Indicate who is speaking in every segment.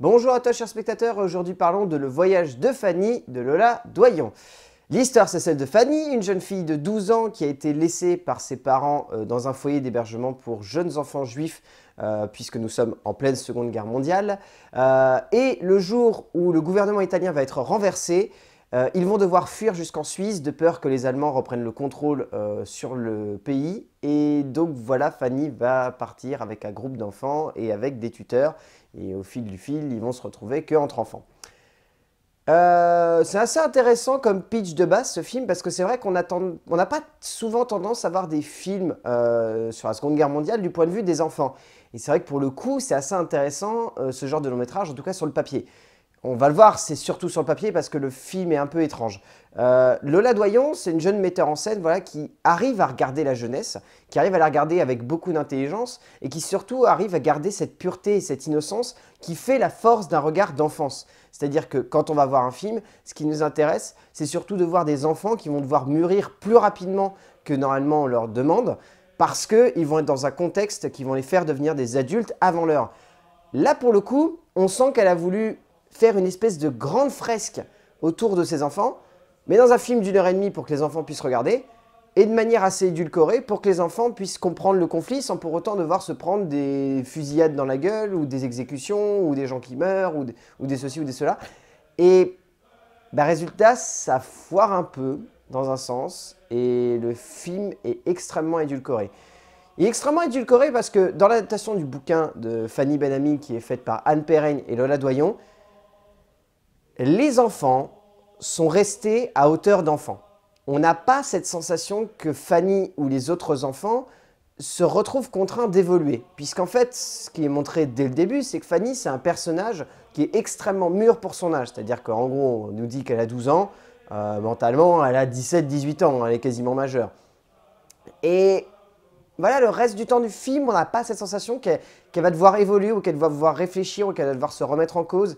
Speaker 1: Bonjour à toi chers spectateurs, aujourd'hui parlons de Le voyage de Fanny de Lola Doyon. L'histoire c'est celle de Fanny, une jeune fille de 12 ans qui a été laissée par ses parents euh, dans un foyer d'hébergement pour jeunes enfants juifs euh, puisque nous sommes en pleine Seconde Guerre mondiale. Euh, et le jour où le gouvernement italien va être renversé, euh, ils vont devoir fuir jusqu'en Suisse de peur que les Allemands reprennent le contrôle euh, sur le pays. Et donc voilà, Fanny va partir avec un groupe d'enfants et avec des tuteurs. Et au fil du fil, ils vont se retrouver qu'entre enfants. Euh, c'est assez intéressant comme pitch de base ce film parce que c'est vrai qu'on n'a pas souvent tendance à voir des films sur la Seconde Guerre mondiale du point de vue des enfants. Et c'est vrai que pour le coup, c'est assez intéressant ce genre de long métrage, en tout cas sur le papier on va le voir, c'est surtout sur le papier parce que le film est un peu étrange. Euh, Lola Doyon, c'est une jeune metteur en scène voilà, qui arrive à regarder la jeunesse, qui arrive à la regarder avec beaucoup d'intelligence et qui surtout arrive à garder cette pureté et cette innocence qui fait la force d'un regard d'enfance. C'est-à-dire que quand on va voir un film, ce qui nous intéresse, c'est surtout de voir des enfants qui vont devoir mûrir plus rapidement que normalement on leur demande parce qu'ils vont être dans un contexte qui vont les faire devenir des adultes avant l'heure. Là, pour le coup, on sent qu'elle a voulu faire une espèce de grande fresque autour de ses enfants, mais dans un film d'une heure et demie pour que les enfants puissent regarder, et de manière assez édulcorée pour que les enfants puissent comprendre le conflit sans pour autant devoir se prendre des fusillades dans la gueule, ou des exécutions, ou des gens qui meurent, ou, des ceci ou des cela. Et bah, résultat, ça foire un peu dans un sens, et le film est extrêmement édulcoré. Il est extrêmement édulcoré parce que dans l'adaptation du bouquin de Fanny Benami qui est faite par Anne Perrin et Lola Doyon, les enfants sont restés à hauteur d'enfants. On n'a pas cette sensation que Fanny ou les autres enfants se retrouvent contraints d'évoluer, puisqu'en fait, ce qui est montré dès le début, c'est que Fanny, c'est un personnage qui est extrêmement mûr pour son âge, c'est-à-dire qu'en gros, on nous dit qu'elle a 12 ans, euh, mentalement, elle a 17-18 ans, elle est quasiment majeure. Et voilà, le reste du temps du film, on n'a pas cette sensation qu'elle va devoir évoluer ou qu'elle va devoir réfléchir ou qu'elle va devoir se remettre en cause.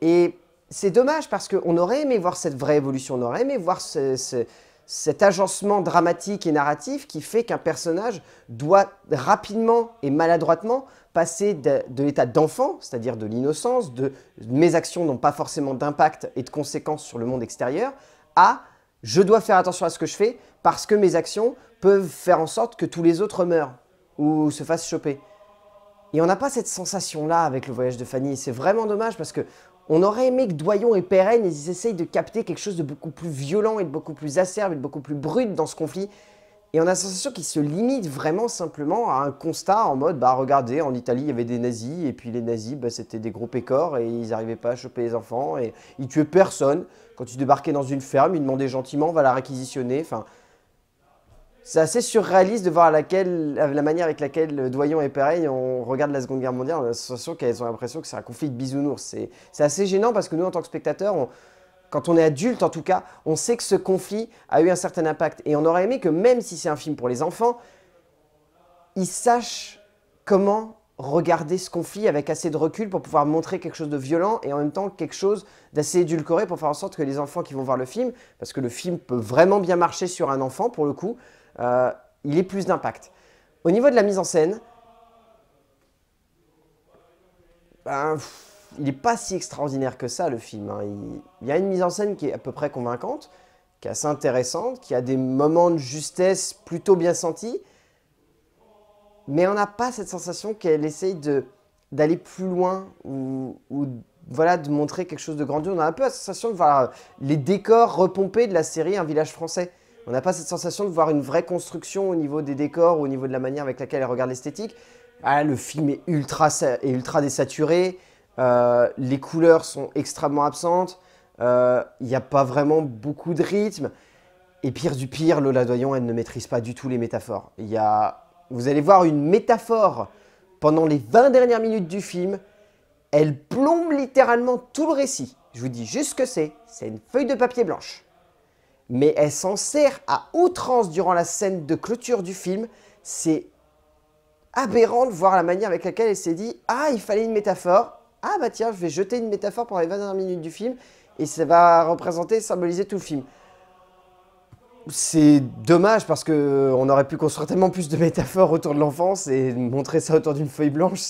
Speaker 1: Et c'est dommage parce qu'on aurait aimé voir cette vraie évolution, on aurait aimé voir cet agencement dramatique et narratif qui fait qu'un personnage doit rapidement et maladroitement passer de, de l'état d'enfant, c'est-à-dire de l'innocence, de mes actions n'ont pas forcément d'impact et de conséquences sur le monde extérieur, à je dois faire attention à ce que je fais parce que mes actions peuvent faire en sorte que tous les autres meurent ou se fassent choper. Et on n'a pas cette sensation-là avec le voyage de Fanny. C'est vraiment dommage parce que on aurait aimé que Doyon et Pérenne ils essayent de capter quelque chose de beaucoup plus violent et de beaucoup plus acerbe et de beaucoup plus brut dans ce conflit. Et on a la sensation qu'ils se limitent vraiment simplement à un constat en mode bah regardez, en Italie il y avait des nazis et puis les nazis bah, c'était des gros pécores et ils n'arrivaient pas à choper les enfants et ils tuaient personne. Quand ils débarquaient dans une ferme, ils demandaient gentiment on va la réquisitionner. Enfin, c'est assez surréaliste de voir laquelle, euh, la manière avec laquelle euh, Doyon et Pareil, on regarde la Seconde Guerre mondiale, on a l'impression qu'elles ont l'impression que c'est un conflit de bisounours. C'est assez gênant parce que nous, en tant que spectateurs, quand on est adulte en tout cas, on sait que ce conflit a eu un certain impact. Et on aurait aimé que même si c'est un film pour les enfants, ils sachent comment regarder ce conflit avec assez de recul pour pouvoir montrer quelque chose de violent et en même temps quelque chose d'assez édulcoré pour faire en sorte que les enfants qui vont voir le film, parce que le film peut vraiment bien marcher sur un enfant pour le coup, euh, il est plus d'impact. Au niveau de la mise en scène, ben, il n'est pas si extraordinaire que ça le film. Hein. Il, y a une mise en scène qui est à peu près convaincante, qui est assez intéressante, qui a des moments de justesse plutôt bien sentis, mais on n'a pas cette sensation qu'elle essaye de d'aller plus loin ou, voilà de montrer quelque chose de grandiose. On a un peu la sensation de voir les décors repompés de la série Un village français. On n'a pas cette sensation de voir une vraie construction au niveau des décors, au niveau de la manière avec laquelle elle regarde l'esthétique. Ah, le film est ultra, ultra désaturé, euh, les couleurs sont extrêmement absentes, euh, il n'y a pas vraiment beaucoup de rythme. Et pire du pire, Lola Doyon, elle ne maîtrise pas du tout les métaphores. Y a... Vous allez voir une métaphore pendant les 20 dernières minutes du film. Elle plombe littéralement tout le récit. Je vous dis juste ce que c'est. C'est une feuille de papier blanche mais elle s'en sert à outrance durant la scène de clôture du film. C'est aberrant de voir la manière avec laquelle elle s'est dit Ah, il fallait une métaphore. Ah, bah tiens, je vais jeter une métaphore pour les 20 dernières minutes du film et ça va représenter, symboliser tout le film. C'est dommage parce que euh, on aurait pu construire tellement plus de métaphores autour de l'enfance et montrer ça autour d'une feuille blanche,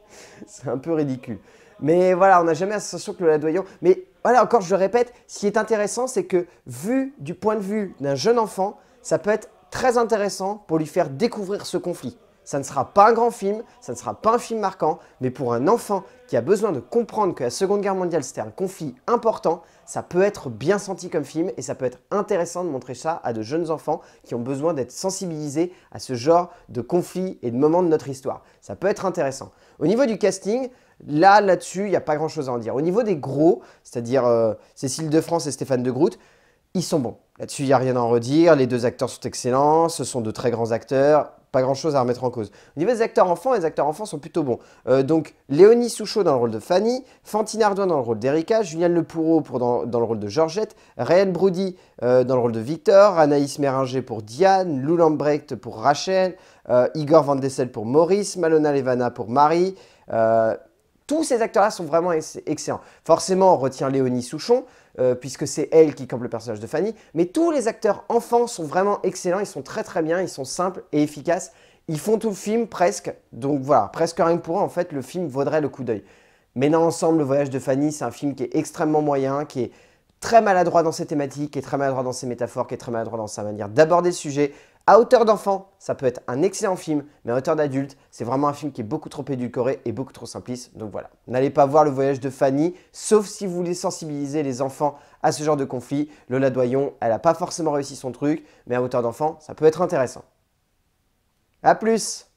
Speaker 1: c'est un peu ridicule. Mais voilà, on n'a jamais la sensation que le ladoyant. Mais voilà, encore, je répète, ce qui est intéressant, c'est que vu du point de vue d'un jeune enfant, ça peut être très intéressant pour lui faire découvrir ce conflit. Ça ne sera pas un grand film, ça ne sera pas un film marquant, mais pour un enfant qui a besoin de comprendre que la Seconde Guerre mondiale c'était un conflit important, ça peut être bien senti comme film et ça peut être intéressant de montrer ça à de jeunes enfants qui ont besoin d'être sensibilisés à ce genre de conflits et de moments de notre histoire. Ça peut être intéressant. Au niveau du casting, là, là-dessus, il n'y a pas grand-chose à en dire. Au niveau des gros, c'est-à-dire euh, Cécile de France et Stéphane de Groot, ils sont bons. Là-dessus, il n'y a rien à en redire. Les deux acteurs sont excellents, ce sont de très grands acteurs pas grand chose à remettre en cause. Au niveau des acteurs enfants, les acteurs enfants sont plutôt bons. Euh, donc Léonie Souchot dans le rôle de Fanny, Fantine Ardoin dans le rôle d'Erika, Julien Le dans, le rôle de Georgette, Réelle Brody euh, dans le rôle de Victor, Anaïs Méringer pour Diane, Lou Lambrecht pour Rachel, euh, Igor Van Dessel pour Maurice, Malona Levana pour Marie. tous ces acteurs-là sont vraiment excellents. Forcément, on retient Léonie Souchon. Euh, puisque c'est elle qui campe le personnage de Fanny. Mais tous les acteurs enfants sont vraiment excellents, ils sont très très bien, ils sont simples et efficaces. Ils font tout le film presque, donc voilà, presque rien que pour eux, en fait, le film vaudrait le coup d'œil. Mais dans ensemble, Le Voyage de Fanny, c'est un film qui est extrêmement moyen, qui est très maladroit dans ses thématiques, qui est très maladroit dans ses métaphores, qui est très maladroit dans sa manière d'aborder le sujet. À hauteur d'enfant, ça peut être un excellent film, mais à hauteur d'adulte, c'est vraiment un film qui est beaucoup trop édulcoré et beaucoup trop simpliste. Donc voilà. N'allez pas voir le voyage de Fanny, sauf si vous voulez sensibiliser les enfants à ce genre de conflit. Lola Doyon, elle n'a pas forcément réussi son truc, mais à hauteur d'enfant, ça peut être intéressant. A plus